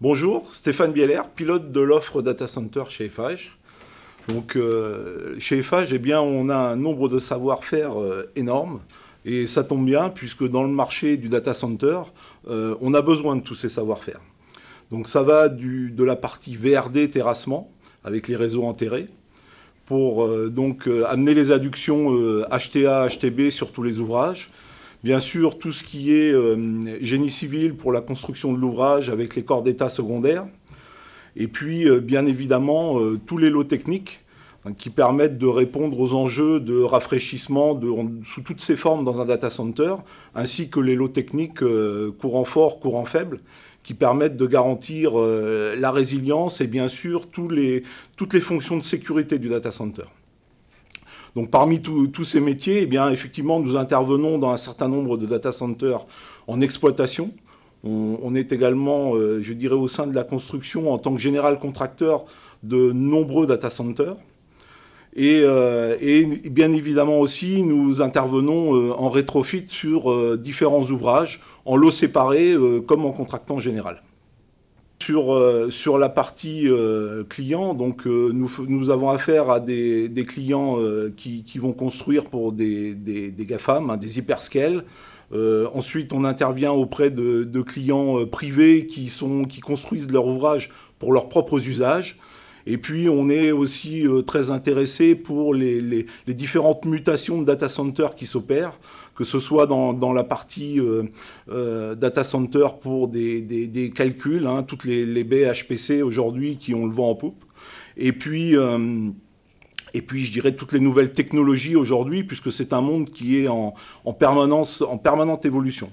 Bonjour, Stéphane Bieler, pilote de l'offre Data Center chez Eiffage. Donc, euh, chez Eiffage, eh bien, on a un nombre de savoir-faire euh, énorme. Et ça tombe bien, puisque dans le marché du data center, euh, on a besoin de tous ces savoir-faire. Donc, ça va de la partie VRD terrassement, avec les réseaux enterrés, pour donc amener les adductions HTA, HTB sur tous les ouvrages, Bien sûr, tout ce qui est euh, génie civil pour la construction de l'ouvrage avec les corps d'État secondaires. Et puis, euh, bien évidemment, euh, tous les lots techniques hein, qui permettent de répondre aux enjeux de rafraîchissement sous toutes ses formes dans un data center, ainsi que les lots techniques courant fort, courant faible, qui permettent de garantir la résilience et bien sûr toutes les fonctions de sécurité du data center. Donc parmi tous ces métiers, eh bien, effectivement, nous intervenons dans un certain nombre de data centers en exploitation. On, est également, euh, je dirais, au sein de la construction en tant que général contracteur de nombreux data centers. Et, euh, bien évidemment aussi, nous intervenons euh, en rétrofit sur différents ouvrages, en lots séparés comme en contractant général. Euh, sur, la partie euh, client, donc euh, nous, avons affaire à des, clients qui, vont construire pour des, des, GAFAM, hein, des hyperscales. ensuite, on intervient auprès de, clients privés qui, qui construisent leur ouvrage pour leurs propres usages. Et puis, on est aussi euh, très intéressé pour les, différentes mutations de data center qui s'opèrent que ce soit dans, la partie euh, euh, data center pour des, calculs, hein, toutes les, BHPC HPC aujourd'hui qui ont le vent en poupe, et puis, et puis je dirais toutes les nouvelles technologies aujourd'hui, puisque c'est un monde qui est en permanence, en permanente évolution.